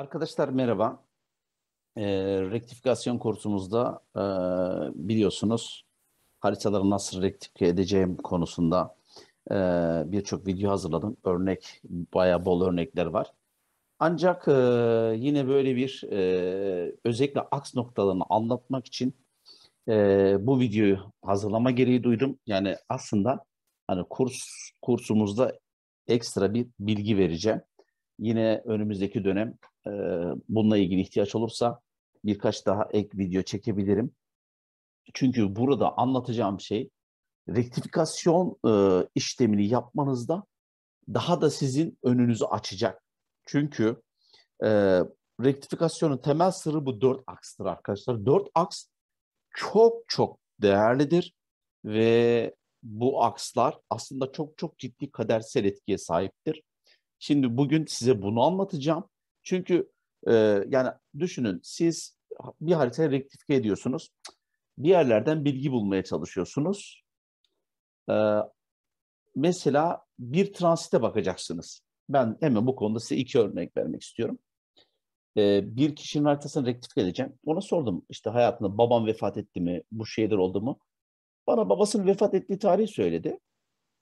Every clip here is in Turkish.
Arkadaşlar merhaba. E, rektifikasyon kursumuzda e, biliyorsunuz haritaları nasıl rektifiye edeceğim konusunda e, birçok video hazırladım. Örnek, bayağı bol örnekler var. Ancak e, yine böyle bir e, özellikle aks noktalarını anlatmak için e, bu videoyu hazırlama gereği duydum. Yani aslında hani kurs kursumuzda ekstra bir bilgi vereceğim. Yine önümüzdeki dönem e, bununla ilgili ihtiyaç olursa birkaç daha ek video çekebilirim. Çünkü burada anlatacağım şey rektifikasyon e, işlemini yapmanızda daha da sizin önünüzü açacak. Çünkü e, rektifikasyonun temel sırrı bu dört akstır arkadaşlar. Dört aks çok çok değerlidir ve bu akslar aslında çok çok ciddi kadersel etkiye sahiptir. Şimdi bugün size bunu anlatacağım. Çünkü e, yani düşünün siz bir haritayı rektifiye ediyorsunuz. Bir yerlerden bilgi bulmaya çalışıyorsunuz. E, mesela bir transite bakacaksınız. Ben hemen bu konuda size iki örnek vermek istiyorum. E, bir kişinin haritasını rektifiye edeceğim. Ona sordum işte hayatında babam vefat etti mi, bu şeyler oldu mu? Bana babasının vefat ettiği tarihi söyledi.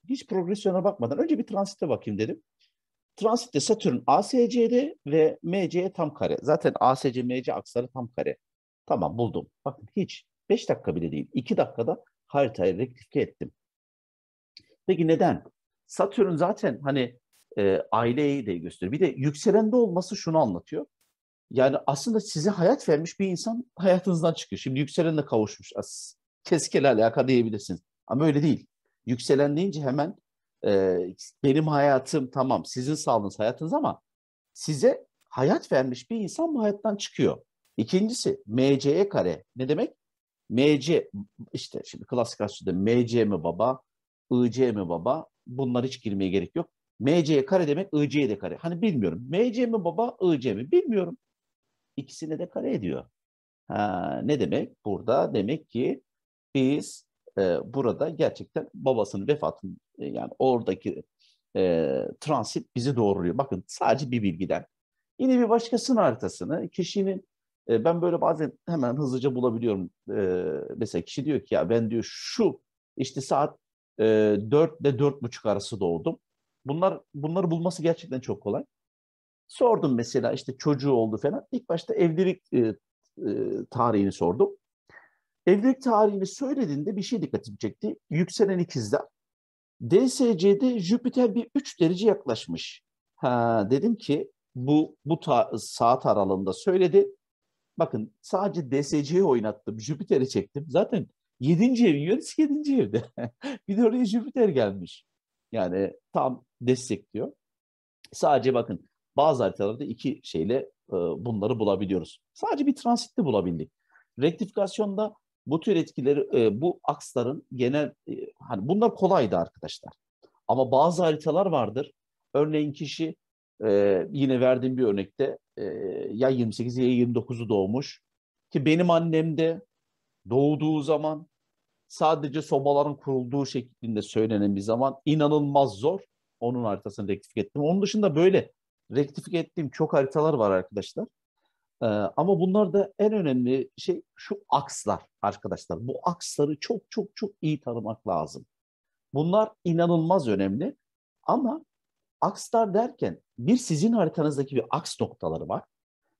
Hiç progresyona bakmadan önce bir transite bakayım dedim. Transitte Satürn ASC'de ve MC tam kare. Zaten ASC MC aksları tam kare. Tamam buldum. Bakın hiç 5 dakika bile değil. 2 dakikada haritayı rektifiye ettim. Peki neden? Satürn zaten hani e, aileyi de gösteriyor. Bir de yükselende olması şunu anlatıyor. Yani aslında size hayat vermiş bir insan hayatınızdan çıkıyor. Şimdi yükselenle kavuşmuş. Keskel alaka diyebilirsiniz. Ama öyle değil. Yükselen deyince hemen e, benim hayatım tamam sizin sağlığınız hayatınız ama size hayat vermiş bir insan bu hayattan çıkıyor. İkincisi MC'ye kare ne demek? MC işte şimdi klasik aslında MC mi baba, IC mi baba bunlar hiç girmeye gerek yok. MC'ye kare demek IC'ye de kare. Hani bilmiyorum MC mi baba IC mi bilmiyorum. İkisine de kare ediyor. Ha, ne demek? Burada demek ki biz e, burada gerçekten babasının vefatının e, yani oradaki e, transit bizi doğruluyor. Bakın sadece bir bilgiden. Yine bir başkasının haritasını kişinin e, ben böyle bazen hemen hızlıca bulabiliyorum. E, mesela kişi diyor ki ya ben diyor şu işte saat e, 4 ile buçuk arası doğdum. Bunlar bunları bulması gerçekten çok kolay. Sordum mesela işte çocuğu oldu falan. İlk başta evlilik e, e, tarihini sordum. Evlilik tarihini söylediğinde bir şey dikkatimi çekti. Yükselen ikizler. DSC'de Jüpiter bir 3 derece yaklaşmış. Ha, dedim ki bu bu ta- saat aralığında söyledi. Bakın sadece DSC'yi oynattım. Jüpiter'i çektim. Zaten 7. evin yönetisi 7. evde. bir de oraya Jüpiter gelmiş. Yani tam destekliyor. Sadece bakın bazı haritalarda iki şeyle e, bunları bulabiliyoruz. Sadece bir transitte bulabildik. Rektifikasyonda bu tür etkileri e, bu aksların genel e, hani bunlar kolaydı arkadaşlar. Ama bazı haritalar vardır. Örneğin kişi e, yine verdiğim bir örnekte e, ya 28 ya 29'u doğmuş ki benim annem de doğduğu zaman sadece sobaların kurulduğu şeklinde söylenen bir zaman inanılmaz zor. Onun haritasını rektifik ettim. Onun dışında böyle rektifik ettiğim çok haritalar var arkadaşlar. Ee, ama bunlar da en önemli şey şu akslar arkadaşlar. Bu aksları çok çok çok iyi tanımak lazım. Bunlar inanılmaz önemli ama akslar derken bir sizin haritanızdaki bir aks noktaları var.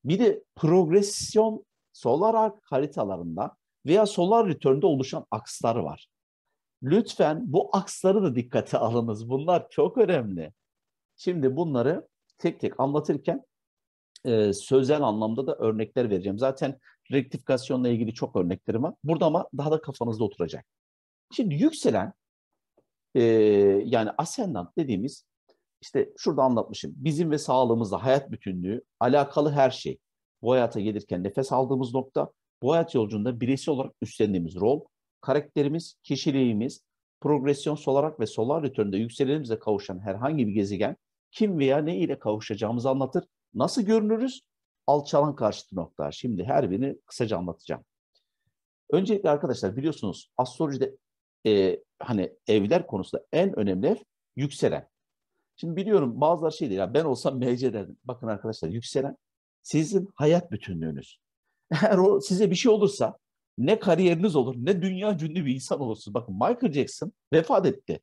Bir de progresyon solar arc haritalarında veya solar return'de oluşan akslar var. Lütfen bu aksları da dikkate alınız. Bunlar çok önemli. Şimdi bunları tek tek anlatırken e, sözel anlamda da örnekler vereceğim. Zaten rektifikasyonla ilgili çok örneklerim var. Burada ama daha da kafanızda oturacak. Şimdi yükselen e, yani ascendant dediğimiz işte şurada anlatmışım. Bizim ve sağlığımızla hayat bütünlüğü alakalı her şey. Bu hayata gelirken nefes aldığımız nokta, bu hayat yolculuğunda bireysel olarak üstlendiğimiz rol, karakterimiz, kişiliğimiz, progresyon solarak ve solar return'da yükselenimize kavuşan herhangi bir gezegen kim veya ne ile kavuşacağımızı anlatır Nasıl görünürüz? Alçalan karşıtı noktalar. Şimdi her birini kısaca anlatacağım. Öncelikle arkadaşlar biliyorsunuz astrolojide e, hani evler konusunda en önemli ev yükselen. Şimdi biliyorum bazılar şey değil. Ya ben olsam MC derdim. Bakın arkadaşlar yükselen sizin hayat bütünlüğünüz. Eğer o size bir şey olursa ne kariyeriniz olur ne dünya cünlü bir insan olursunuz. Bakın Michael Jackson vefat etti.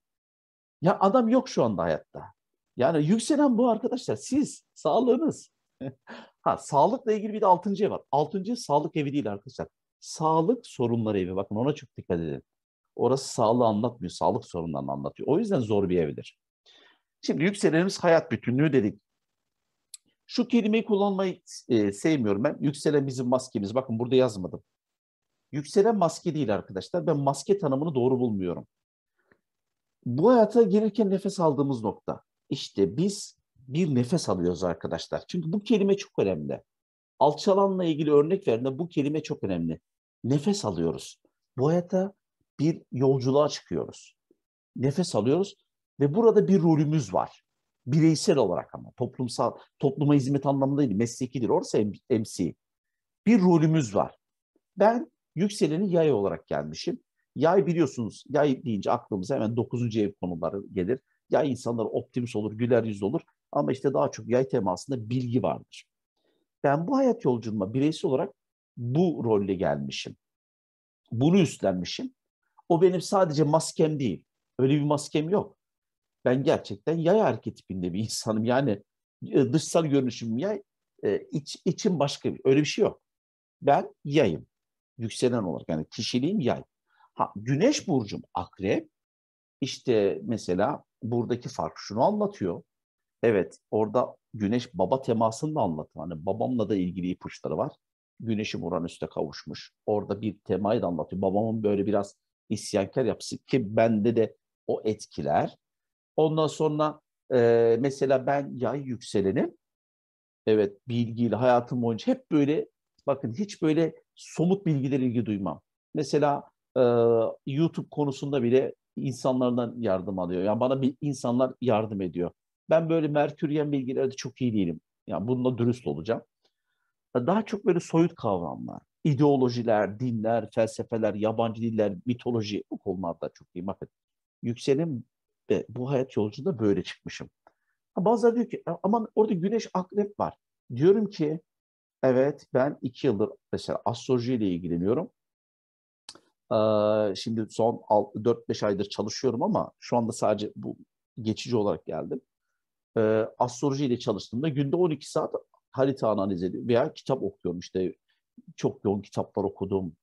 Ya adam yok şu anda hayatta. Yani yükselen bu arkadaşlar siz, sağlığınız. ha, sağlıkla ilgili bir de altıncı ev var. Altıncı sağlık evi değil arkadaşlar. Sağlık sorunları evi. Bakın ona çok dikkat edin. Orası sağlığı anlatmıyor, sağlık sorunlarını anlatıyor. O yüzden zor bir evdir. Şimdi yükselenimiz hayat bütünlüğü dedik. Şu kelimeyi kullanmayı e, sevmiyorum ben. Yükselen bizim maskemiz. Bakın burada yazmadım. Yükselen maske değil arkadaşlar. Ben maske tanımını doğru bulmuyorum. Bu hayata gelirken nefes aldığımız nokta. İşte biz bir nefes alıyoruz arkadaşlar. Çünkü bu kelime çok önemli. Alçalanla ilgili örnek verdiğinde bu kelime çok önemli. Nefes alıyoruz. Bu hayata bir yolculuğa çıkıyoruz. Nefes alıyoruz ve burada bir rolümüz var. Bireysel olarak ama toplumsal, topluma hizmet anlamında değil, meslekidir. Orası MC. Bir rolümüz var. Ben yükseleni yay olarak gelmişim. Yay biliyorsunuz, yay deyince aklımıza hemen dokuzuncu ev konuları gelir. Ya insanlar optimist olur, güler yüz olur ama işte daha çok yay temasında bilgi vardır. Ben bu hayat yolculuğuma bireysel olarak bu rolle gelmişim. Bunu üstlenmişim. O benim sadece maskem değil. Öyle bir maskem yok. Ben gerçekten yay arketipinde bir insanım. Yani e, dışsal görünüşüm yay, e, iç, içim başka bir. Öyle bir şey yok. Ben yayım. Yükselen olarak yani kişiliğim yay. Ha, güneş burcum akrep. İşte mesela buradaki fark şunu anlatıyor. Evet orada güneş baba temasını da anlatıyor. Hani babamla da ilgili ipuçları var. Güneşim Uranüs'te kavuşmuş. Orada bir temayı da anlatıyor. Babamın böyle biraz isyankar yapısı ki bende de o etkiler. Ondan sonra e, mesela ben yay yükselenim. evet bilgiyle hayatım boyunca hep böyle bakın hiç böyle somut bilgiler ilgi duymam. Mesela e, YouTube konusunda bile insanlardan yardım alıyor. Yani bana bir insanlar yardım ediyor. Ben böyle merküryen bilgilerde çok iyi değilim. Yani bununla dürüst olacağım. Daha çok böyle soyut kavramlar, ideolojiler, dinler, felsefeler, yabancı diller, mitoloji bu konularda çok iyiyim. Bakın yükselim ve bu hayat yolculuğunda böyle çıkmışım. Bazıları diyor ki aman orada güneş akrep var. Diyorum ki evet ben iki yıldır mesela astrolojiyle ilgileniyorum. Şimdi son 4-5 aydır çalışıyorum ama şu anda sadece bu geçici olarak geldim. Astroloji ile çalıştığımda günde 12 saat harita analiz ediyorum veya kitap okuyorum işte çok yoğun kitaplar okudum.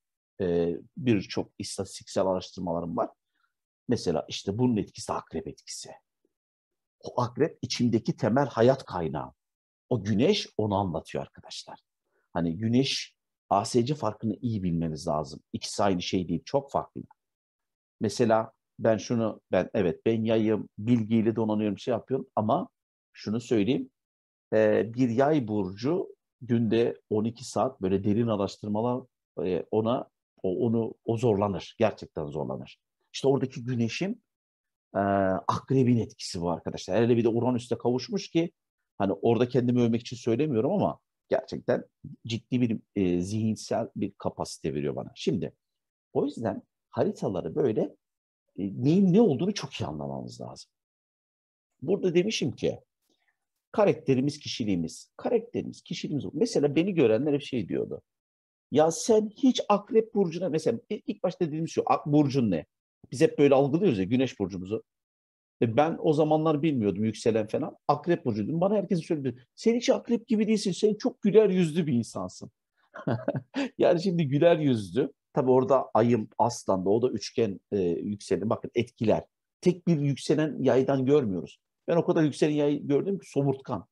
Birçok istatistiksel araştırmalarım var. Mesela işte bunun etkisi akrep etkisi. O akrep içimdeki temel hayat kaynağı. O güneş onu anlatıyor arkadaşlar. Hani güneş ASC farkını iyi bilmemiz lazım. İkisi aynı şey değil, çok farklı. Mesela ben şunu, ben evet ben yayım, bilgiyle donanıyorum, şey yapıyorum ama şunu söyleyeyim. E, bir yay burcu günde 12 saat böyle derin araştırmalar e, ona o, onu o zorlanır. Gerçekten zorlanır. İşte oradaki güneşin e, akrebin etkisi bu arkadaşlar. Hele bir de Uranüs'te kavuşmuş ki hani orada kendimi övmek için söylemiyorum ama gerçekten ciddi bir e, zihinsel bir kapasite veriyor bana. Şimdi o yüzden haritaları böyle e, neyin ne olduğunu çok iyi anlamamız lazım. Burada demişim ki karakterimiz, kişiliğimiz. Karakterimiz, kişiliğimiz. Mesela beni görenler hep şey diyordu. Ya sen hiç akrep burcuna mesela ilk başta dediğimiz şu burcun ne? Biz hep böyle algılıyoruz ya güneş burcumuzu. E ben o zamanlar bilmiyordum yükselen falan. Akrep burcuydum. Bana herkes söyledi. Sen hiç akrep gibi değilsin. Sen çok güler yüzlü bir insansın. yani şimdi güler yüzlü. Tabi orada ayım aslan da o da üçgen e, yükselen. Bakın etkiler. Tek bir yükselen yaydan görmüyoruz. Ben o kadar yükselen yay gördüm ki somurtkan.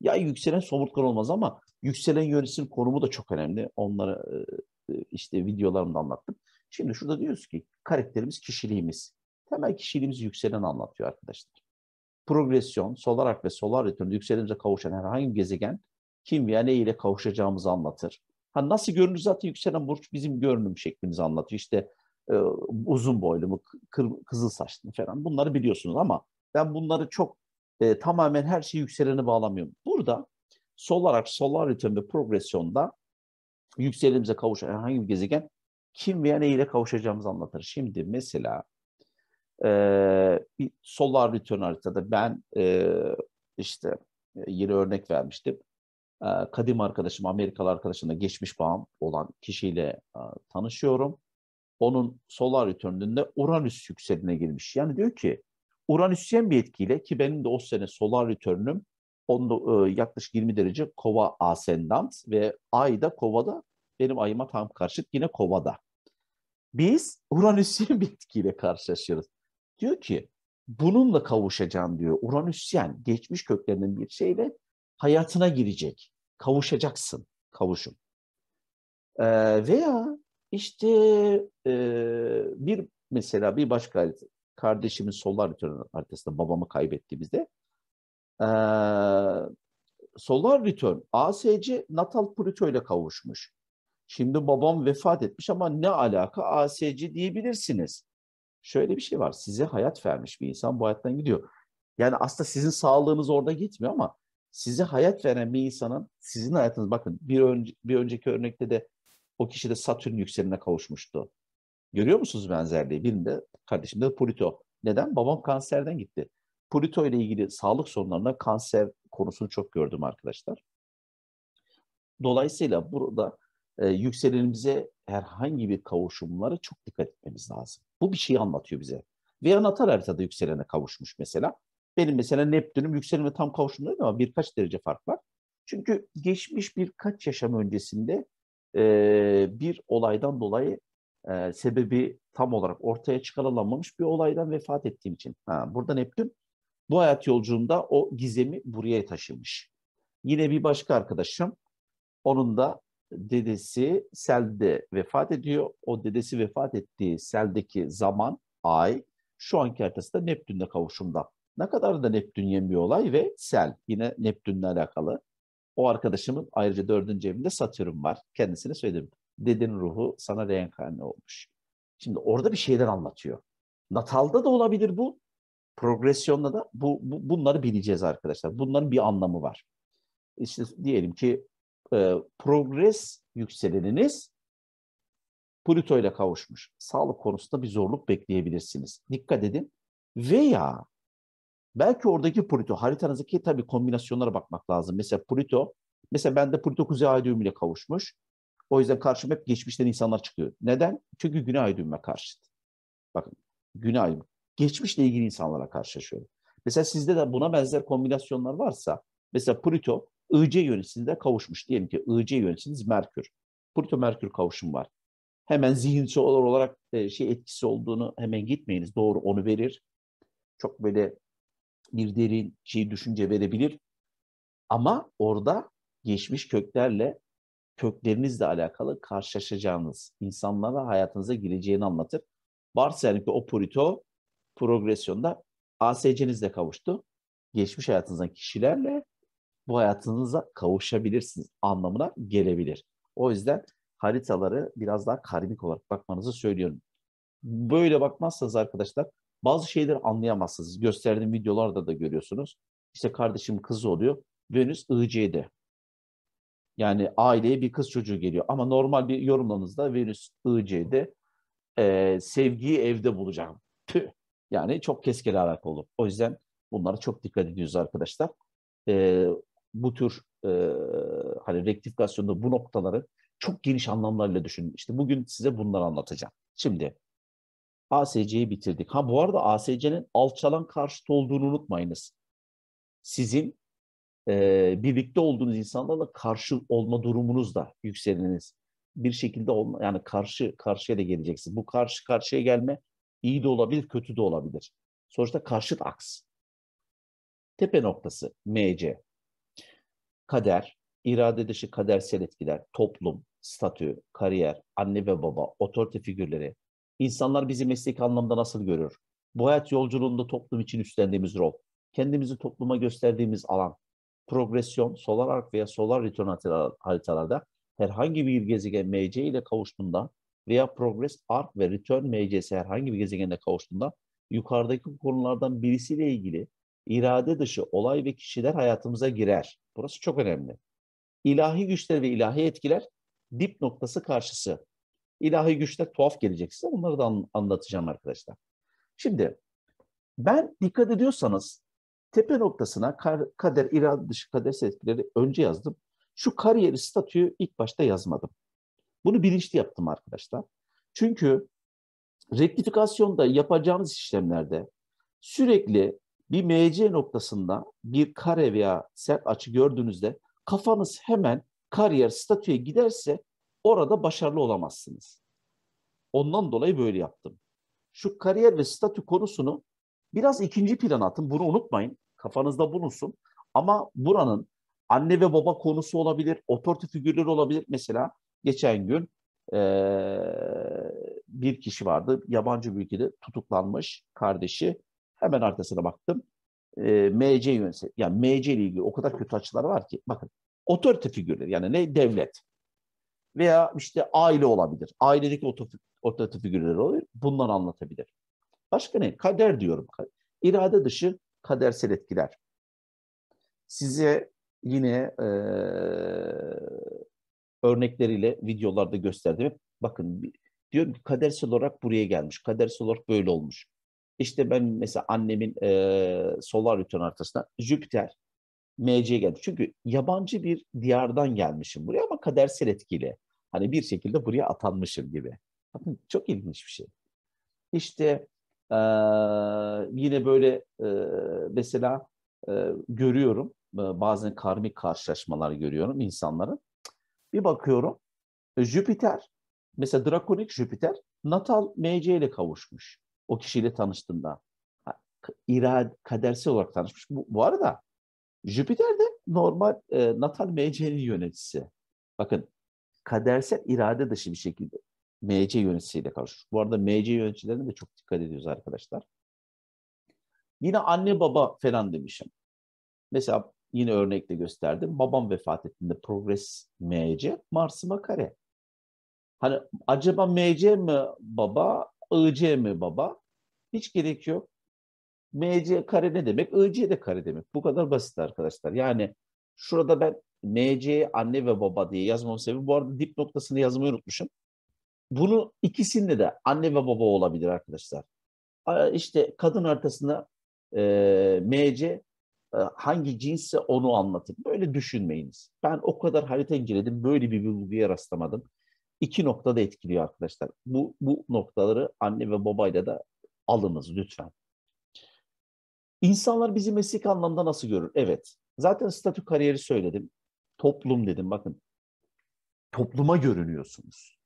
Yay yükselen somurtkan olmaz ama yükselen yöresinin konumu da çok önemli. Onları e, e, işte videolarımda anlattım. Şimdi şurada diyoruz ki karakterimiz kişiliğimiz temel kişiliğimizi yükselen anlatıyor arkadaşlar. Progresyon, solar ark ve solar return yükselenimize kavuşan herhangi bir gezegen kim veya ne ile kavuşacağımızı anlatır. Ha nasıl görünür zaten yükselen burç bizim görünüm şeklimizi anlatıyor. İşte e, uzun boylu mu, kır, kızıl saçlı mı falan bunları biliyorsunuz ama ben bunları çok e, tamamen her şeyi yükselene bağlamıyorum. Burada solar ark, solar return ve progresyonda yükselimize kavuşan herhangi bir gezegen kim veya ne ile kavuşacağımızı anlatır. Şimdi mesela e, bir solar return haritada ben e, işte yeni örnek vermiştim. E, kadim arkadaşım, Amerikalı arkadaşımla geçmiş bağım olan kişiyle e, tanışıyorum. Onun solar return'ünde Uranüs yükseline girmiş. Yani diyor ki Uranüsyen bir etkiyle ki benim de o sene solar return'üm onda, e, yaklaşık 20 derece kova ascendant ve ay da kovada benim ayıma tam karşıt yine kovada. Biz Uranüs'ün bir etkiyle karşılaşıyoruz. Diyor ki bununla kavuşacağım diyor. Uranüsyen geçmiş köklerinin bir şeyle hayatına girecek. Kavuşacaksın. Kavuşum. E, veya işte e, bir mesela bir başka kardeşimin solar ritüelinin haritasında babamı kaybettiğimizde e, solar return ASC natal Pluto ile kavuşmuş. Şimdi babam vefat etmiş ama ne alaka ASC diyebilirsiniz şöyle bir şey var. Size hayat vermiş bir insan bu hayattan gidiyor. Yani aslında sizin sağlığınız orada gitmiyor ama size hayat veren bir insanın sizin hayatınız bakın bir, önce, bir önceki örnekte de o kişi de Satürn yükseline kavuşmuştu. Görüyor musunuz benzerliği? Birinde kardeşim de Pluto. Neden? Babam kanserden gitti. Pluto ile ilgili sağlık sorunlarına kanser konusunu çok gördüm arkadaşlar. Dolayısıyla burada e, yükselenimize herhangi bir kavuşumlara çok dikkat etmemiz lazım. Bu bir şeyi anlatıyor bize. Veya natal haritada yükselene kavuşmuş mesela. Benim mesela Neptün'üm yükselenime tam kavuşumda ama birkaç derece fark var. Çünkü geçmiş birkaç yaşam öncesinde e, bir olaydan dolayı e, sebebi tam olarak ortaya çıkarılamamış bir olaydan vefat ettiğim için. Ha, burada Neptün bu hayat yolculuğunda o gizemi buraya taşımış. Yine bir başka arkadaşım onun da dedesi selde vefat ediyor. O dedesi vefat ettiği seldeki zaman, ay şu anki da Neptün'le kavuşumda. Ne kadar da Neptün bir olay ve sel yine Neptün'le alakalı. O arkadaşımın ayrıca dördüncü evinde Satürn var. Kendisine söyledim. Dedin ruhu sana reenkarne olmuş. Şimdi orada bir şeyler anlatıyor. Natal'da da olabilir bu. Progresyonla da bu, bu bunları bileceğiz arkadaşlar. Bunların bir anlamı var. İşte diyelim ki e, progres yükseleniniz Plüto ile kavuşmuş. Sağlık konusunda bir zorluk bekleyebilirsiniz. Dikkat edin. Veya belki oradaki Plüto haritanızdaki tabii kombinasyonlara bakmak lazım. Mesela Plüto, mesela bende Plüto kuzey ay düğümüyle kavuşmuş. O yüzden karşıma hep geçmişten insanlar çıkıyor. Neden? Çünkü güney ay düğümüme karşıt. Bakın güney ay Geçmişle ilgili insanlara karşılaşıyorum. Mesela sizde de buna benzer kombinasyonlar varsa mesela Plüto IC yöneticisine kavuşmuş. Diyelim ki IC yöneticiniz Merkür. Pluto Merkür kavuşum var. Hemen zihinsel olarak e, şey etkisi olduğunu hemen gitmeyiniz. Doğru onu verir. Çok böyle bir derin şey düşünce verebilir. Ama orada geçmiş köklerle köklerinizle alakalı karşılaşacağınız insanlara hayatınıza gireceğini anlatır. Varsayalım ki o Pluto progresyonda ASC'nizle kavuştu. Geçmiş hayatınızdan kişilerle bu hayatınıza kavuşabilirsiniz anlamına gelebilir. O yüzden haritaları biraz daha karmik olarak bakmanızı söylüyorum. Böyle bakmazsanız arkadaşlar bazı şeyleri anlayamazsınız. Gösterdiğim videolarda da görüyorsunuz. İşte kardeşim kızı oluyor. Venüs IC'de. Yani aileye bir kız çocuğu geliyor. Ama normal bir yorumlarınızda Venüs IC'de e, sevgiyi evde bulacağım. Tüh. Yani çok keskin alakalı. O yüzden bunlara çok dikkat ediyoruz arkadaşlar. E, bu tür e, hani rektifikasyonda bu noktaları çok geniş anlamlarla düşünün. İşte bugün size bunları anlatacağım. Şimdi ASC'yi bitirdik. Ha bu arada ASC'nin alçalan karşıtı olduğunu unutmayınız. Sizin e, birlikte olduğunuz insanlarla karşı olma durumunuz da yükseliniz. Bir şekilde olma, yani karşı karşıya da geleceksiniz. Bu karşı karşıya gelme iyi de olabilir, kötü de olabilir. Sonuçta karşıt aks. Tepe noktası MC kader, irade dışı kadersel etkiler, toplum, statü, kariyer, anne ve baba, otorite figürleri, insanlar bizi mesleki anlamda nasıl görür, bu hayat yolculuğunda toplum için üstlendiğimiz rol, kendimizi topluma gösterdiğimiz alan, progresyon, solar ark veya solar return haritalarda herhangi bir gezegen MC ile kavuştuğunda veya progress ark ve return MC'si herhangi bir gezegende kavuştuğunda yukarıdaki konulardan birisiyle ilgili irade dışı olay ve kişiler hayatımıza girer. Burası çok önemli. İlahi güçler ve ilahi etkiler dip noktası karşısı. İlahi güçler tuhaf gelecek size. Onları da anlatacağım arkadaşlar. Şimdi ben dikkat ediyorsanız tepe noktasına kar, kader, irade dışı kaderse etkileri önce yazdım. Şu kariyer statüyü ilk başta yazmadım. Bunu bilinçli yaptım arkadaşlar. Çünkü rektifikasyonda yapacağımız işlemlerde sürekli bir MC noktasında bir kare veya sert açı gördüğünüzde kafanız hemen kariyer statüye giderse orada başarılı olamazsınız. Ondan dolayı böyle yaptım. Şu kariyer ve statü konusunu biraz ikinci plana atın. Bunu unutmayın. Kafanızda bulunsun. Ama buranın anne ve baba konusu olabilir, otorite figürleri olabilir. Mesela geçen gün ee, bir kişi vardı. Yabancı bir ülkede tutuklanmış kardeşi Hemen arkasına baktım. E, ee, MC yönse, yani MC ile ilgili o kadar kötü açılar var ki. Bakın otorite figürleri yani ne? Devlet. Veya işte aile olabilir. Ailedeki otorite figürleri olabilir. Bunları anlatabilir. Başka ne? Kader diyorum. İrade dışı kadersel etkiler. Size yine e, örnekleriyle videolarda gösterdim. Bakın diyorum ki kadersel olarak buraya gelmiş. Kadersel olarak böyle olmuş. İşte ben mesela annemin e, solar rütyon haritasına Jüpiter MC'ye geldi. Çünkü yabancı bir diyardan gelmişim buraya ama kadersel etkiyle. Hani bir şekilde buraya atanmışım gibi. Bakın çok ilginç bir şey. İşte e, yine böyle e, mesela e, görüyorum e, bazen karmik karşılaşmalar görüyorum insanların. Bir bakıyorum e, Jüpiter mesela drakonik Jüpiter natal MC ile kavuşmuş o kişiyle tanıştığında irad kadersel olarak tanışmış. Bu, bu arada Jüpiter de normal e, natal MC'nin yöneticisi. Bakın kadersel irade dışı bir şekilde MC yöneticisiyle karşılaşıyor. Bu arada MC yöneticilerine de çok dikkat ediyoruz arkadaşlar. Yine anne baba falan demişim. Mesela yine örnekle gösterdim. Babam vefat ettiğinde progres MC Mars'ıma kare. Hani acaba MC mi baba IC mi baba? Hiç gerek yok. MC kare ne demek? IC de kare demek. Bu kadar basit arkadaşlar. Yani şurada ben MC anne ve baba diye yazmam sebebi bu arada dip noktasını yazmayı unutmuşum. Bunu ikisinde de anne ve baba olabilir arkadaşlar. İşte kadın haritasında e, MC e, hangi cinsse onu anlatır. Böyle düşünmeyiniz. Ben o kadar harita inceledim, böyle bir bulguya rastlamadım iki noktada etkiliyor arkadaşlar. Bu, bu noktaları anne ve babayla da alınız lütfen. İnsanlar bizi meslek anlamda nasıl görür? Evet. Zaten statü kariyeri söyledim. Toplum dedim bakın. Topluma görünüyorsunuz.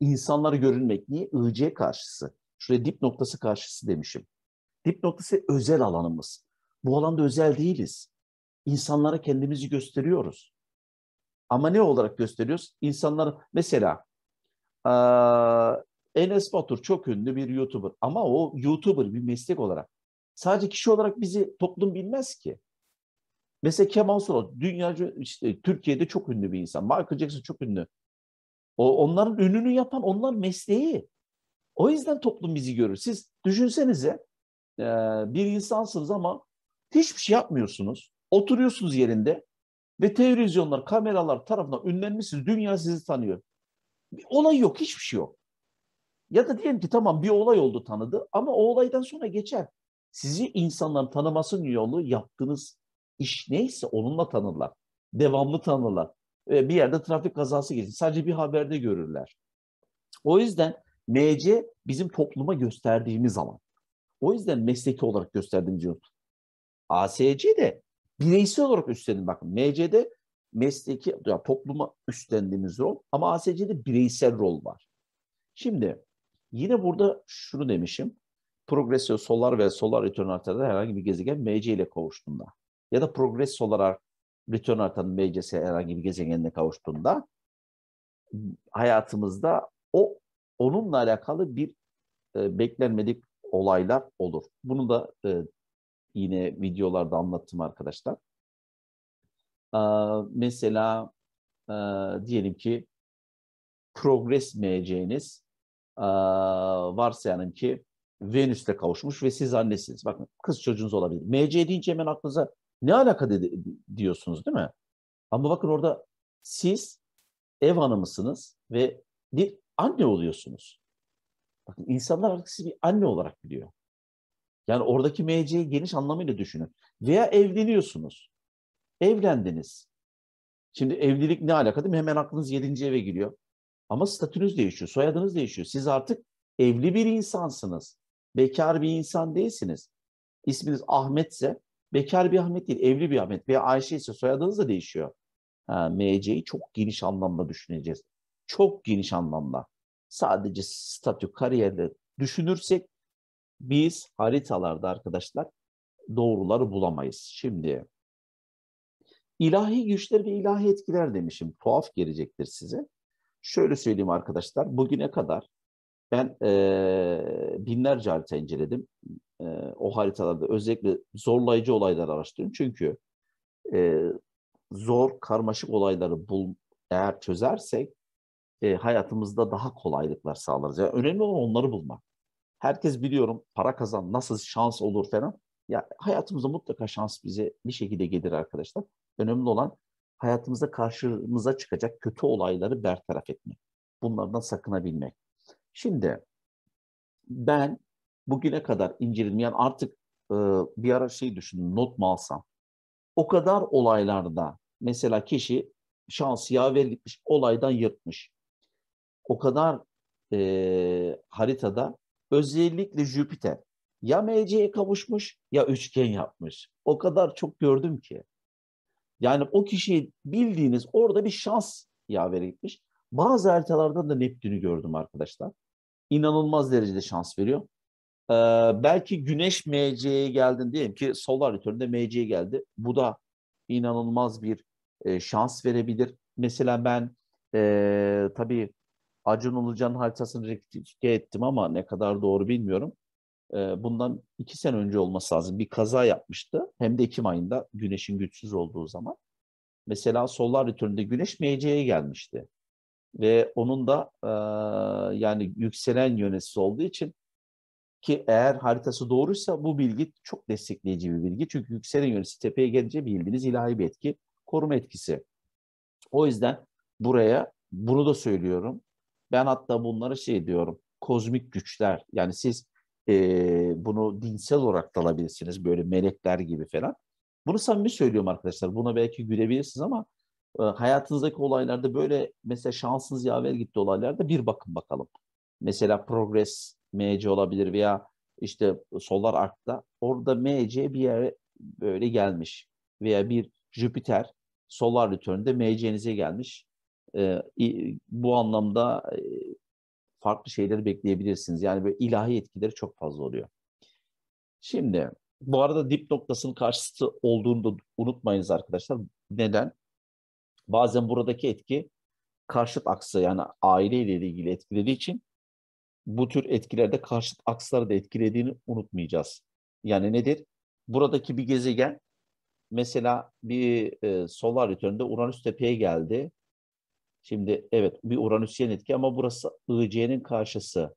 İnsanları görünmek niye? IC karşısı. Şuraya dip noktası karşısı demişim. Dip noktası özel alanımız. Bu alanda özel değiliz. İnsanlara kendimizi gösteriyoruz. Ama ne olarak gösteriyoruz? İnsanlar mesela e, Enes Batur çok ünlü bir YouTuber ama o YouTuber bir meslek olarak. Sadece kişi olarak bizi toplum bilmez ki. Mesela Kemal Sunal dünyaca işte Türkiye'de çok ünlü bir insan. Michael Jackson çok ünlü. O, onların ününü yapan onlar mesleği. O yüzden toplum bizi görür. Siz düşünsenize e, bir insansınız ama hiçbir şey yapmıyorsunuz. Oturuyorsunuz yerinde ve televizyonlar, kameralar tarafından ünlenmişsiniz. Dünya sizi tanıyor. Bir olay yok, hiçbir şey yok. Ya da diyelim ki tamam bir olay oldu tanıdı ama o olaydan sonra geçer. Sizi insanların tanımasının yolu yaptığınız iş neyse onunla tanırlar. Devamlı tanırlar. Bir yerde trafik kazası geçti. Sadece bir haberde görürler. O yüzden MC bizim topluma gösterdiğimiz alan. O yüzden mesleki olarak gösterdiğimiz yol. ASC de bireysel olarak üstlendim. Bakın MC'de mesleki, ya topluma üstlendiğimiz rol ama ASC'de bireysel rol var. Şimdi yine burada şunu demişim. Progresyo solar ve solar return haritada herhangi bir gezegen MC ile kavuştuğunda ya da progres solar return haritanın MC'si herhangi bir gezegenle kavuştuğunda hayatımızda o onunla alakalı bir e, beklenmedik olaylar olur. Bunu da e, yine videolarda anlattım arkadaşlar. Ee, mesela e, diyelim ki progres meyeceğiniz e, varsayalım ki Venüs'te kavuşmuş ve siz annesiniz. Bakın kız çocuğunuz olabilir. MC deyince hemen aklınıza ne alaka dedi, diyorsunuz değil mi? Ama bakın orada siz ev hanımısınız ve bir anne oluyorsunuz. Bakın insanlar artık sizi bir anne olarak biliyor. Yani oradaki MC'yi geniş anlamıyla düşünün. Veya evleniyorsunuz. Evlendiniz. Şimdi evlilik ne alaka değil mi? Hemen aklınız yedinci eve giriyor. Ama statünüz değişiyor, soyadınız değişiyor. Siz artık evli bir insansınız. Bekar bir insan değilsiniz. İsminiz Ahmetse bekar bir Ahmet değil, evli bir Ahmet veya Ayşe ise soyadınız da değişiyor. Ha, MC'yi çok geniş anlamda düşüneceğiz. Çok geniş anlamda. Sadece statü, kariyerde düşünürsek biz haritalarda arkadaşlar doğruları bulamayız. Şimdi ilahi güçler ve ilahi etkiler demişim. Tuhaf gelecektir size. Şöyle söyleyeyim arkadaşlar. Bugüne kadar ben e, binlerce harita inceledim. E, o haritalarda özellikle zorlayıcı olayları araştırdım Çünkü e, zor, karmaşık olayları bul, eğer çözersek e, hayatımızda daha kolaylıklar sağlarız. Yani önemli olan onları bulmak herkes biliyorum para kazan nasıl şans olur falan. Ya hayatımızda mutlaka şans bize bir şekilde gelir arkadaşlar. Önemli olan hayatımızda karşımıza çıkacak kötü olayları bertaraf etmek. Bunlardan sakınabilmek. Şimdi ben bugüne kadar incelenmeyen artık e, bir ara şey düşündüm not mu alsam. O kadar olaylarda mesela kişi şans yaver gitmiş olaydan yırtmış. O kadar e, haritada özellikle Jüpiter ya MC'ye kavuşmuş ya üçgen yapmış. O kadar çok gördüm ki. Yani o kişiyi bildiğiniz orada bir şans yaveri gitmiş. Bazı haritalarda da Neptün'ü gördüm arkadaşlar. İnanılmaz derecede şans veriyor. Ee, belki Güneş MC'ye geldin diyelim ki Solar Return'de MC'ye geldi. Bu da inanılmaz bir e, şans verebilir. Mesela ben e, tabii Acun Ilıcan'ın haritasını rektifiye ettim ama ne kadar doğru bilmiyorum. Ee, bundan iki sene önce olması lazım. Bir kaza yapmıştı. Hem de Ekim ayında güneşin güçsüz olduğu zaman. Mesela solar return'de güneş meyceye gelmişti. Ve onun da e, yani yükselen yönesi olduğu için ki eğer haritası doğruysa bu bilgi çok destekleyici bir bilgi. Çünkü yükselen yönesi tepeye gelince bildiğiniz ilahi bir etki, koruma etkisi. O yüzden buraya bunu da söylüyorum. Ben hatta bunlara şey diyorum, kozmik güçler. Yani siz e, bunu dinsel olarak da alabilirsiniz, böyle melekler gibi falan. Bunu samimi söylüyorum arkadaşlar. Buna belki gülebilirsiniz ama e, hayatınızdaki olaylarda böyle mesela şansınız yaver gitti olaylarda bir bakın bakalım. Mesela progress MC olabilir veya işte Solar Ark'ta orada MC bir yere böyle gelmiş veya bir Jüpiter Solar Return'de MC'nize gelmiş e, bu anlamda e, farklı şeyleri bekleyebilirsiniz. Yani böyle ilahi etkileri çok fazla oluyor. Şimdi bu arada dip noktasının karşıtı olduğunu da unutmayınız arkadaşlar. Neden? Bazen buradaki etki karşıt aksı yani aileyle ilgili etkilediği için bu tür etkilerde karşıt aksları da etkilediğini unutmayacağız. Yani nedir? Buradaki bir gezegen mesela bir e, solar return'de Uranüs tepeye geldi. Şimdi evet bir Uranüsyen etki ama burası IC'nin karşısı.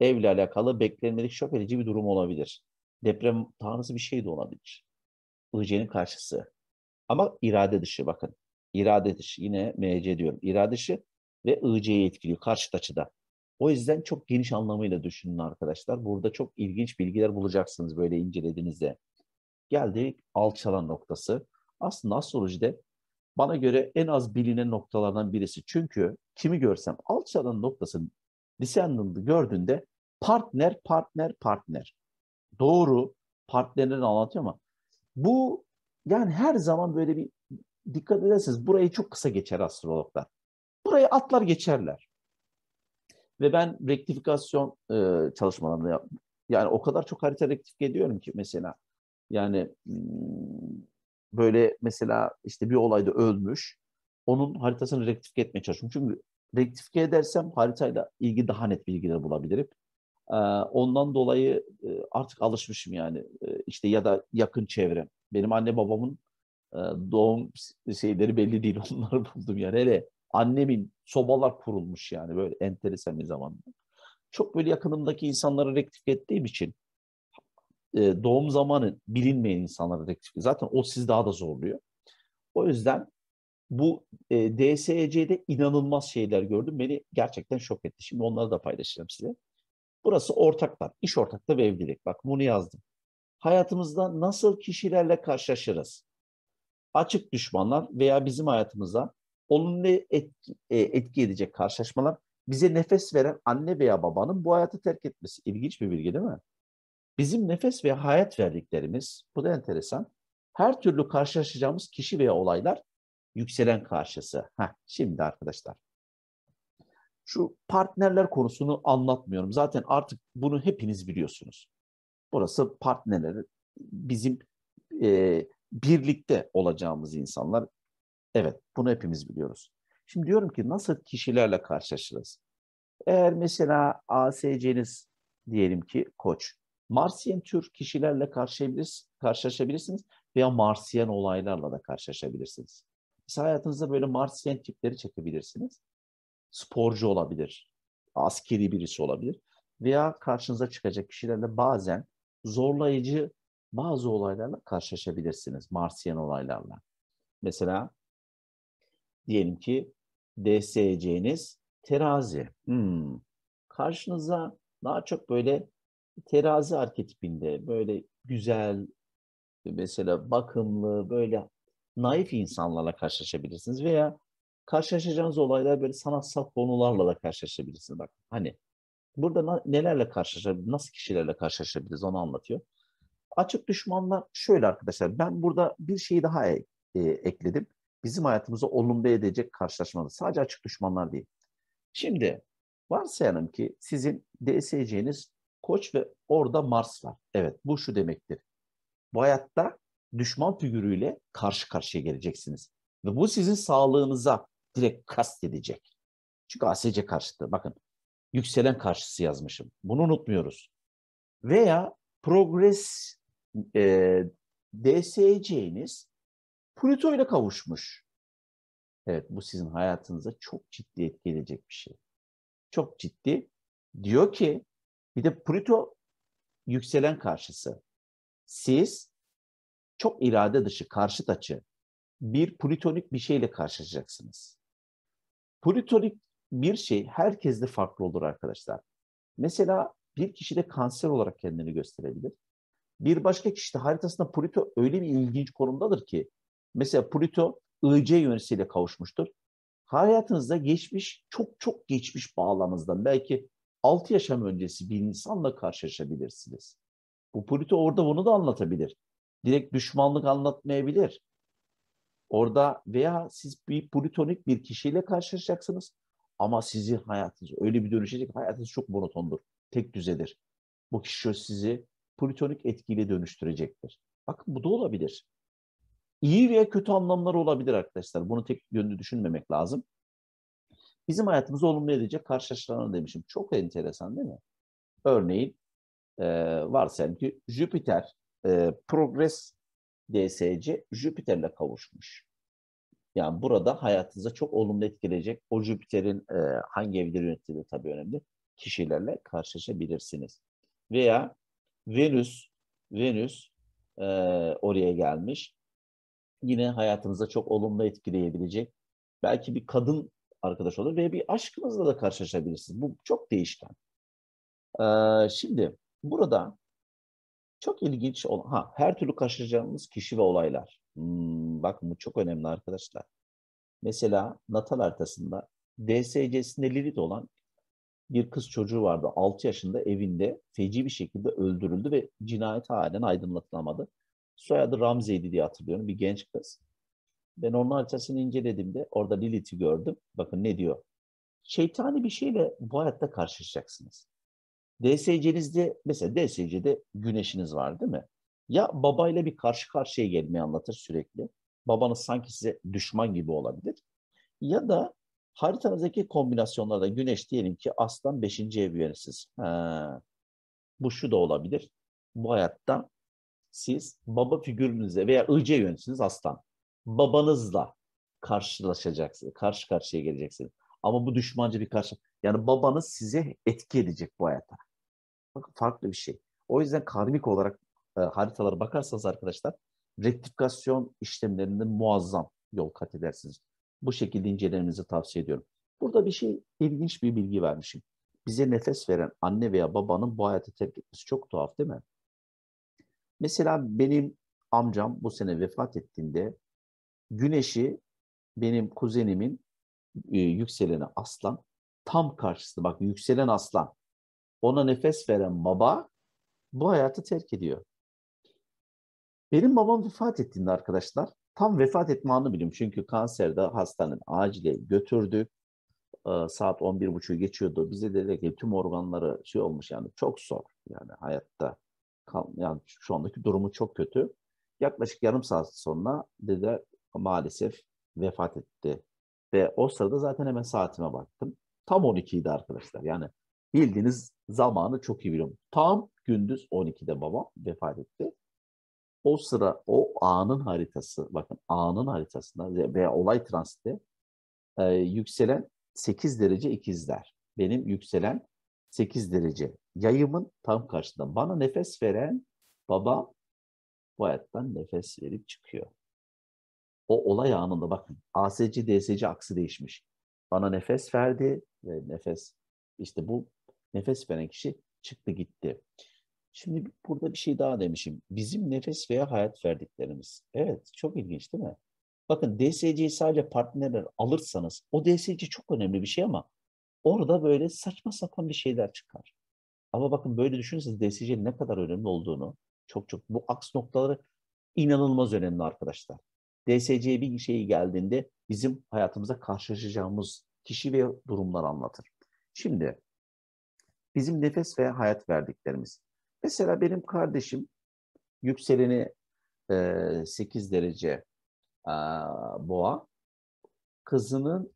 Evle alakalı beklenmedik şok edici bir durum olabilir. Deprem tanrısı bir şey de olabilir. IC'nin karşısı. Ama irade dışı bakın. İrade dışı yine MC diyorum. İrade dışı ve IC'yi etkiliyor karşıt açıda. O yüzden çok geniş anlamıyla düşünün arkadaşlar. Burada çok ilginç bilgiler bulacaksınız böyle incelediğinizde. Geldik alçalan noktası. Aslında astrolojide bana göre en az bilinen noktalardan birisi. Çünkü kimi görsem Alça'nın noktası Lisenland'ı gördüğünde partner, partner, partner. Doğru partnerini anlatıyor ama bu yani her zaman böyle bir dikkat ederseniz burayı çok kısa geçer astrologlar. Burayı atlar geçerler. Ve ben rektifikasyon e, çalışmalarını yaptım. Yani o kadar çok harita rektif ediyorum ki mesela. Yani hmm, böyle mesela işte bir olayda ölmüş. Onun haritasını rektifike etmeye çalışıyorum. Çünkü rektifike edersem haritayla ilgili daha net bilgiler bulabilirim. ondan dolayı artık alışmışım yani. işte ya da yakın çevrem. Benim anne babamın doğum şeyleri belli değil. Onları buldum yani. Hele annemin sobalar kurulmuş yani böyle enteresan bir zamanda. Çok böyle yakınımdaki insanları rektifike ettiğim için e, doğum zamanı bilinmeyen insanlara rektif. Zaten o sizi daha da zorluyor. O yüzden bu e, DSEC'de inanılmaz şeyler gördüm. Beni gerçekten şok etti. Şimdi onları da paylaşacağım size. Burası ortaklar, iş ortakta ve evlilik. Bak bunu yazdım. Hayatımızda nasıl kişilerle karşılaşırız? Açık düşmanlar veya bizim hayatımıza olumlu etki, e, etki edecek karşılaşmalar bize nefes veren anne veya babanın bu hayatı terk etmesi. ilginç bir bilgi değil mi? Bizim nefes ve hayat verdiklerimiz, bu da enteresan, her türlü karşılaşacağımız kişi veya olaylar yükselen karşısı. Heh, şimdi arkadaşlar, şu partnerler konusunu anlatmıyorum. Zaten artık bunu hepiniz biliyorsunuz. Burası partnerler bizim e, birlikte olacağımız insanlar. Evet, bunu hepimiz biliyoruz. Şimdi diyorum ki nasıl kişilerle karşılaşırız? Eğer mesela ASC'niz diyelim ki koç. Marsiyen tür kişilerle karşılaşabilirsiniz veya Marsiyen olaylarla da karşılaşabilirsiniz. Mesela hayatınızda böyle Marsiyen tipleri çekebilirsiniz. Sporcu olabilir, askeri birisi olabilir veya karşınıza çıkacak kişilerle bazen zorlayıcı bazı olaylarla karşılaşabilirsiniz. Marsiyen olaylarla. Mesela diyelim ki DSC'niz terazi. Hmm. Karşınıza daha çok böyle terazi arketipinde böyle güzel, mesela bakımlı, böyle naif insanlarla karşılaşabilirsiniz veya karşılaşacağınız olaylar böyle sanatsal konularla da karşılaşabilirsiniz. Bak hani burada nelerle karşılaşabiliriz, nasıl kişilerle karşılaşabiliriz onu anlatıyor. Açık düşmanlar şöyle arkadaşlar, ben burada bir şeyi daha e, e, ekledim. Bizim hayatımızı olumlu edecek karşılaşmalar, sadece açık düşmanlar değil. Şimdi varsayalım ki sizin DSC'niz Koç ve orada Mars var. Evet bu şu demektir. Bu hayatta düşman figürüyle karşı karşıya geleceksiniz. Ve bu sizin sağlığınıza direkt kast edecek. Çünkü ASC karşıtı. Bakın yükselen karşısı yazmışım. Bunu unutmuyoruz. Veya progres e, DSC'niz Plüto ile kavuşmuş. Evet bu sizin hayatınıza çok ciddi etki edecek bir şey. Çok ciddi. Diyor ki bir de Pluto yükselen karşısı. Siz çok irade dışı, karşıt açı bir plutonik bir şeyle karşılaşacaksınız. Plutonik bir şey herkeste farklı olur arkadaşlar. Mesela bir kişi de kanser olarak kendini gösterebilir. Bir başka kişi de haritasında Pluto öyle bir ilginç konumdadır ki mesela Pluto IC yönesiyle kavuşmuştur. Hayatınızda geçmiş, çok çok geçmiş bağlamınızdan belki 6 yaşam öncesi bir insanla karşılaşabilirsiniz. Bu Pluto orada bunu da anlatabilir. Direkt düşmanlık anlatmayabilir. Orada veya siz bir plutonik bir kişiyle karşılaşacaksınız ama sizin hayatınız öyle bir dönüşecek hayatınız çok monotondur, tek düzedir. Bu kişi sizi plutonik etkiyle dönüştürecektir. Bakın bu da olabilir. İyi veya kötü anlamları olabilir arkadaşlar. Bunu tek yönlü düşünmemek lazım bizim hayatımızı olumlu edecek karşılaşılanı demişim. Çok enteresan değil mi? Örneğin e, varsayalım ki Jüpiter e, progres DSC Jüpiter'le kavuşmuş. Yani burada hayatınıza çok olumlu etkileyecek o Jüpiter'in e, hangi evleri yönettiği tabii önemli kişilerle karşılaşabilirsiniz. Veya Venüs Venüs e, oraya gelmiş. Yine hayatınıza çok olumlu etkileyebilecek. Belki bir kadın arkadaş olur ve bir aşkımızla da karşılaşabilirsiniz. Bu çok değişken. Ee, şimdi burada çok ilginç olan, ha, her türlü karşılaşacağımız kişi ve olaylar. Hmm, bak bu çok önemli arkadaşlar. Mesela natal haritasında DSC'sinde Lilith olan bir kız çocuğu vardı. 6 yaşında evinde feci bir şekilde öldürüldü ve cinayet halen aydınlatılamadı. Soyadı Ramzey'di diye hatırlıyorum. Bir genç kız. Ben onun haritasını de orada Lilith'i gördüm. Bakın ne diyor? Şeytani bir şeyle bu hayatta karşılaşacaksınız. DSC'nizde mesela DSC'de güneşiniz var değil mi? Ya babayla bir karşı karşıya gelmeyi anlatır sürekli. Babanız sanki size düşman gibi olabilir. Ya da haritanızdaki kombinasyonlarda güneş diyelim ki aslan 5. ev yöneticisi. Bu şu da olabilir. Bu hayatta siz baba figürünüze veya ıcı yöneticisiniz aslan babanızla karşılaşacaksınız, karşı karşıya geleceksiniz. Ama bu düşmancı bir karşı. Yani babanız size etki edecek bu hayata. Bakın farklı bir şey. O yüzden karmik olarak e, haritalara bakarsanız arkadaşlar rektifikasyon işlemlerinde muazzam yol kat edersiniz. Bu şekilde incelemenizi tavsiye ediyorum. Burada bir şey ilginç bir bilgi vermişim. Bize nefes veren anne veya babanın bu hayata terk etmesi çok tuhaf değil mi? Mesela benim amcam bu sene vefat ettiğinde Güneşi benim kuzenimin e, yükseleni aslan tam karşısında bak yükselen aslan ona nefes veren baba bu hayatı terk ediyor. Benim babam vefat ettiğinde arkadaşlar tam vefat etme anını biliyorum. Çünkü kanserde hastanın acile götürdük Ee, saat 11.30'u geçiyordu. Bize dedi ki tüm organları şey olmuş yani çok zor yani hayatta. Yani şu andaki durumu çok kötü. Yaklaşık yarım saat sonra dedi maalesef vefat etti. Ve o sırada zaten hemen saatime baktım. Tam 12'ydi arkadaşlar. Yani bildiğiniz zamanı çok iyi biliyorum. Tam gündüz 12'de babam vefat etti. O sıra o anın haritası, bakın anın haritasında veya olay transitte e, yükselen 8 derece ikizler. Benim yükselen 8 derece. Yayımın tam karşısında. Bana nefes veren baba bu hayattan nefes verip çıkıyor o olay anında bakın ASC, DSC aksi değişmiş. Bana nefes verdi ve nefes işte bu nefes veren kişi çıktı gitti. Şimdi burada bir şey daha demişim. Bizim nefes veya hayat verdiklerimiz. Evet çok ilginç değil mi? Bakın DSC'yi sadece partnerler alırsanız o DSC çok önemli bir şey ama orada böyle saçma sapan bir şeyler çıkar. Ama bakın böyle düşünürseniz DSC'nin ne kadar önemli olduğunu çok çok bu aks noktaları inanılmaz önemli arkadaşlar. DSC'ye bir şey geldiğinde bizim hayatımıza karşılaşacağımız kişi ve durumlar anlatır. Şimdi bizim nefes ve hayat verdiklerimiz. Mesela benim kardeşim yükseleni 8 e, derece boğa, kızının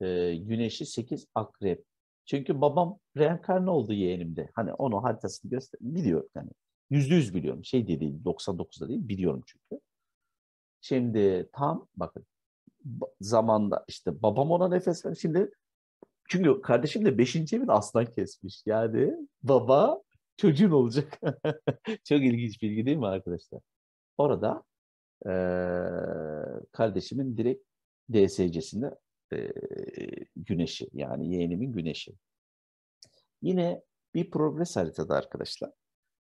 e, güneşi 8 akrep. Çünkü babam reenkarnı oldu yeğenimde. Hani onu haritasını göster biliyor yani. Yüzde yüz biliyorum. Şey de değil, 99'da değil, biliyorum çünkü. Şimdi tam bakın zamanda işte babam ona nefes ver. Şimdi çünkü kardeşim de beşinci evin aslan kesmiş. Yani baba çocuğun olacak. Çok ilginç bilgi değil mi arkadaşlar? Orada e, kardeşimin direkt DSC'sinde e, güneşi yani yeğenimin güneşi. Yine bir progres haritada arkadaşlar.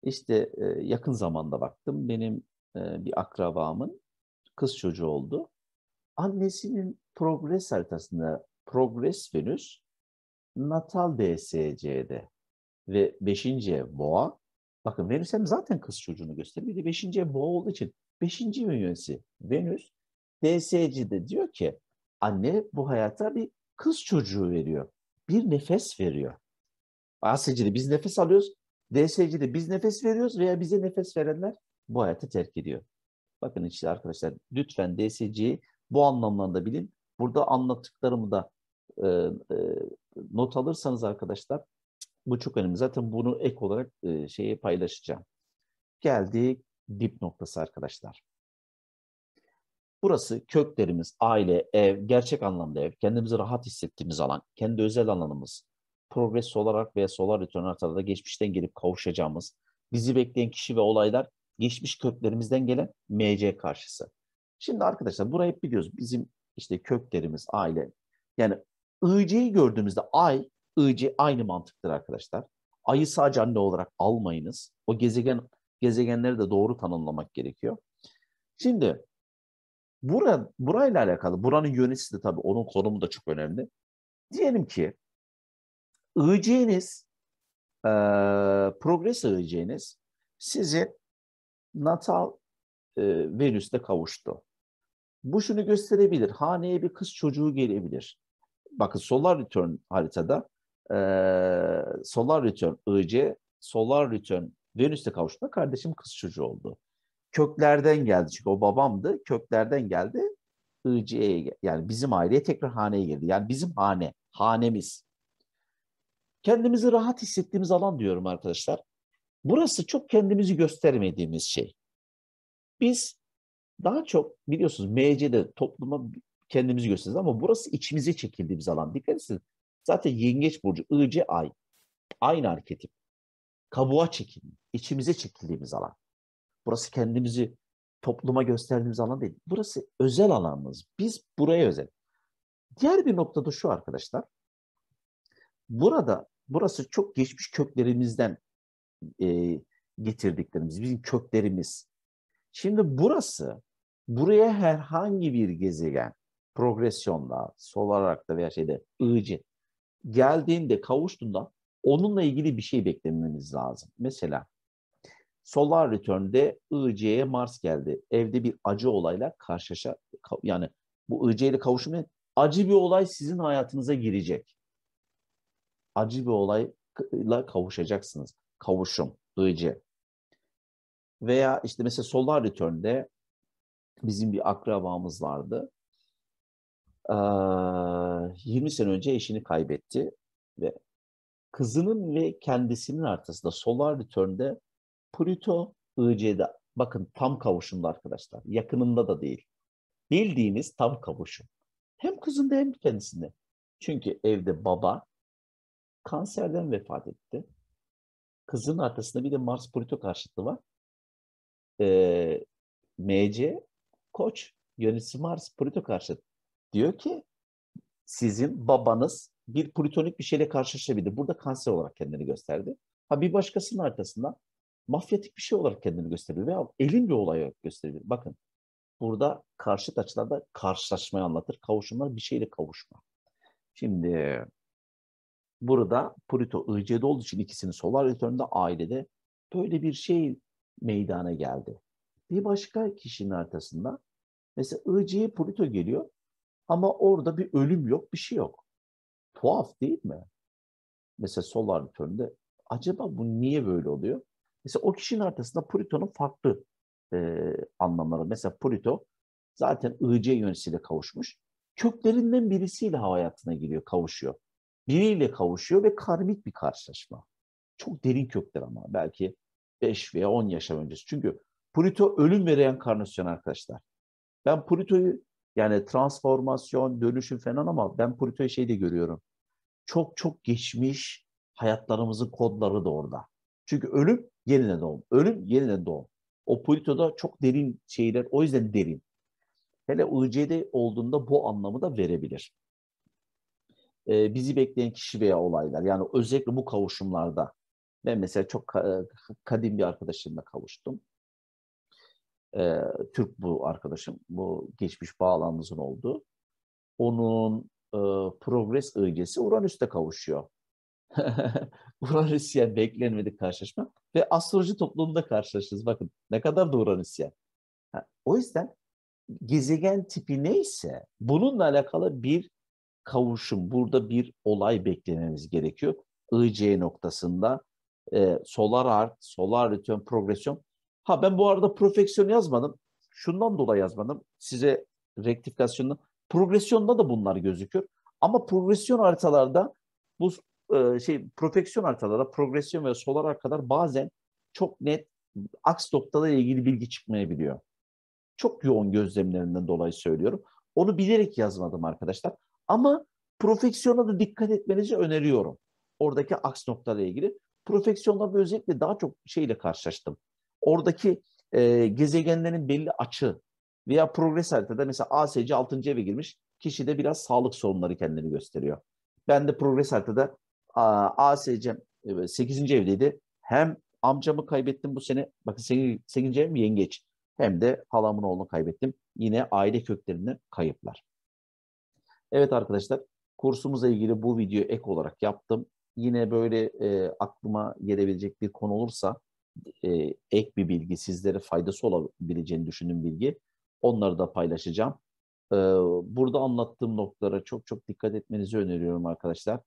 İşte e, yakın zamanda baktım benim e, bir akrabamın kız çocuğu oldu. Annesinin progres haritasında progres Venüs natal DSC'de ve 5. ev boğa. Bakın Venüs hem zaten kız çocuğunu gösteriyor. Bir de 5. boğa olduğu için 5. yönesi Venüs DSC'de diyor ki anne bu hayata bir kız çocuğu veriyor. Bir nefes veriyor. ASC'de biz nefes alıyoruz. DSC'de biz nefes veriyoruz veya bize nefes verenler bu hayatı terk ediyor. Bakın işte arkadaşlar lütfen DSC'yi bu anlamlarında bilin. Burada anlattıklarımı da e, e, not alırsanız arkadaşlar bu çok önemli. Zaten bunu ek olarak e, şeye paylaşacağım. Geldik dip noktası arkadaşlar. Burası köklerimiz, aile, ev, gerçek anlamda ev, kendimizi rahat hissettiğimiz alan, kendi özel alanımız, progres olarak veya solar return haritada geçmişten gelip kavuşacağımız, bizi bekleyen kişi ve olaylar geçmiş köklerimizden gelen MC karşısı. Şimdi arkadaşlar burayı hep biliyoruz bizim işte köklerimiz, aile. Yani IC'yi gördüğümüzde ay, IC aynı mantıktır arkadaşlar. Ayı sadece anne olarak almayınız. O gezegen gezegenleri de doğru tanımlamak gerekiyor. Şimdi bura, burayla alakalı, buranın yöneticisi de tabii onun konumu da çok önemli. Diyelim ki IC'niz, e, progres IC'niz sizi natal e, Venüs'te kavuştu. Bu şunu gösterebilir. Haneye bir kız çocuğu gelebilir. Bakın solar return haritada e, solar return IC, solar return Venüs'te kavuştuğunda kardeşim kız çocuğu oldu. Köklerden geldi çünkü o babamdı. Köklerden geldi. IC'ye yani bizim aileye tekrar haneye girdi. Yani bizim hane, hanemiz. Kendimizi rahat hissettiğimiz alan diyorum arkadaşlar. Burası çok kendimizi göstermediğimiz şey. Biz daha çok biliyorsunuz MC'de topluma kendimizi gösteriyoruz ama burası içimize çekildiğimiz alan. Dikkat etsin. Zaten yengeç burcu, IC ay. Aynı arketip. Kabuğa çekilme, içimize çekildiğimiz alan. Burası kendimizi topluma gösterdiğimiz alan değil. Burası özel alanımız. Biz buraya özel. Diğer bir nokta da şu arkadaşlar. Burada, burası çok geçmiş köklerimizden e, getirdiklerimiz, bizim köklerimiz. Şimdi burası, buraya herhangi bir gezegen, progresyonla, solar olarak veya şeyde, ığcı geldiğinde, kavuştuğunda onunla ilgili bir şey beklememiz lazım. Mesela Solar Return'de IC'ye Mars geldi. Evde bir acı olayla karşılaşa yani bu IC ile kavuşma acı bir olay sizin hayatınıza girecek. Acı bir olayla kavuşacaksınız kavuşum, duyucu. Veya işte mesela Solar Return'de bizim bir akrabamız vardı. Ee, 20 sene önce eşini kaybetti ve kızının ve kendisinin arasında Solar Return'de Pluto IC'de bakın tam kavuşumda arkadaşlar. Yakınında da değil. Bildiğiniz tam kavuşum. Hem kızında hem kendisinde. Çünkü evde baba kanserden vefat etti. Kızın arkasında bir de Mars Pluto karşıtı var. E, ee, MC Koç yönetici Mars Pluto karşıtı. Diyor ki sizin babanız bir plutonik bir şeyle karşılaşabilir. Burada kanser olarak kendini gösterdi. Ha bir başkasının arkasında mafyatik bir şey olarak kendini gösterdi veya elin bir olay olarak gösteriyor. Bakın burada karşıt açılarda karşılaşmayı anlatır. Kavuşumlar bir şeyle kavuşma. Şimdi Burada Pluto IC'de olduğu için ikisinin solar return'da ailede böyle bir şey meydana geldi. Bir başka kişinin arkasında mesela IC'ye Pluto geliyor ama orada bir ölüm yok, bir şey yok. Tuhaf değil mi? Mesela solar return'de acaba bu niye böyle oluyor? Mesela o kişinin arkasında Pluto'nun farklı e, anlamları. Mesela Pluto zaten IC yönetisiyle kavuşmuş. Köklerinden birisiyle hava hayatına giriyor, kavuşuyor biriyle kavuşuyor ve karmik bir karşılaşma. Çok derin kökler ama belki 5 veya 10 yaşam öncesi. Çünkü Pluto ölüm veren reenkarnasyon arkadaşlar. Ben Pluto'yu yani transformasyon, dönüşüm falan ama ben Pluto'yu şeyde görüyorum. Çok çok geçmiş hayatlarımızın kodları da orada. Çünkü ölüm yeniden doğum. Ölüm yeniden doğum. O Pluto'da çok derin şeyler o yüzden derin. Hele UC'de olduğunda bu anlamı da verebilir. E, bizi bekleyen kişi veya olaylar. Yani özellikle bu kavuşumlarda. Ben mesela çok e, kadim bir arkadaşımla kavuştum. E, Türk bu arkadaşım. Bu geçmiş bağlamımızın oldu. Onun e, progres ögesi Uranüs'te kavuşuyor. Uranüsyen beklenmedik karşılaşma ve astroloji toplumunda karşılaşırız. Bakın ne kadar da Uranüsyen. o yüzden gezegen tipi neyse bununla alakalı bir kavuşum, burada bir olay beklememiz gerekiyor. IC noktasında e, solar art, solar return, progresyon. Ha ben bu arada profeksiyon yazmadım. Şundan dolayı yazmadım. Size rektifikasyonunu. Progresyonda da bunlar gözüküyor. Ama progresyon haritalarda bu e, şey profeksiyon haritalarda progresyon ve solar art kadar bazen çok net aks noktada ilgili bilgi çıkmayabiliyor. Çok yoğun gözlemlerinden dolayı söylüyorum. Onu bilerek yazmadım arkadaşlar. Ama profeksiyona da dikkat etmenizi öneriyorum. Oradaki aks noktalarla ilgili. Profeksiyonlarda özellikle daha çok şeyle karşılaştım. Oradaki e, gezegenlerin belli açı veya progres haritada mesela ASC 6. eve girmiş. Kişi de biraz sağlık sorunları kendini gösteriyor. Ben de progres haritada ASC'm 8. E, evdeydi. Hem amcamı kaybettim bu sene. Bakın 8. evim yengeç. Hem de halamın oğlunu kaybettim. Yine aile köklerinden kayıplar. Evet arkadaşlar kursumuza ilgili bu video ek olarak yaptım. Yine böyle e, aklıma gelebilecek bir konu olursa e, ek bir bilgi sizlere faydası olabileceğini düşündüğüm bilgi onları da paylaşacağım. E, burada anlattığım noktalara çok çok dikkat etmenizi öneriyorum arkadaşlar.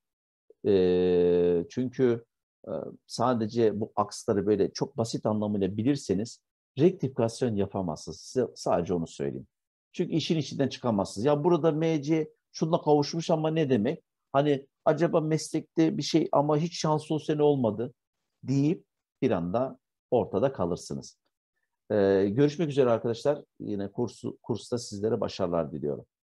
E, çünkü e, sadece bu aksları böyle çok basit anlamıyla bilirseniz rektifikasyon yapamazsınız. Size sadece onu söyleyeyim. Çünkü işin içinden çıkamazsınız. Ya burada MC şunla kavuşmuş ama ne demek? Hani acaba meslekte bir şey ama hiç şanslı sene olmadı deyip bir anda ortada kalırsınız. Ee, görüşmek üzere arkadaşlar. Yine kursu, kursta sizlere başarılar diliyorum.